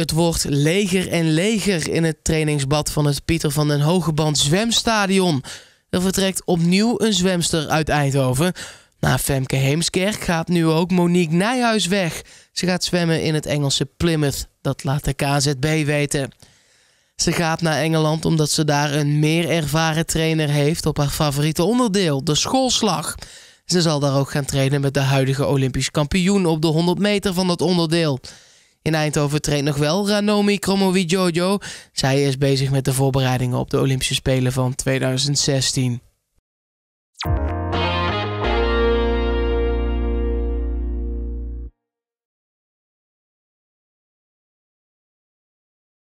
het wordt leger en leger in het trainingsbad van het Pieter van den Hogeband zwemstadion. Er vertrekt opnieuw een zwemster uit Eindhoven. Na Femke Heemskerk gaat nu ook Monique Nijhuis weg. Ze gaat zwemmen in het Engelse Plymouth, dat laat de KZB weten. Ze gaat naar Engeland omdat ze daar een meer ervaren trainer heeft op haar favoriete onderdeel, de schoolslag. Ze zal daar ook gaan trainen met de huidige Olympisch kampioen op de 100 meter van dat onderdeel. In Eindhoven treedt nog wel Ranomi Kromowidjojo. Zij is bezig met de voorbereidingen op de Olympische Spelen van 2016.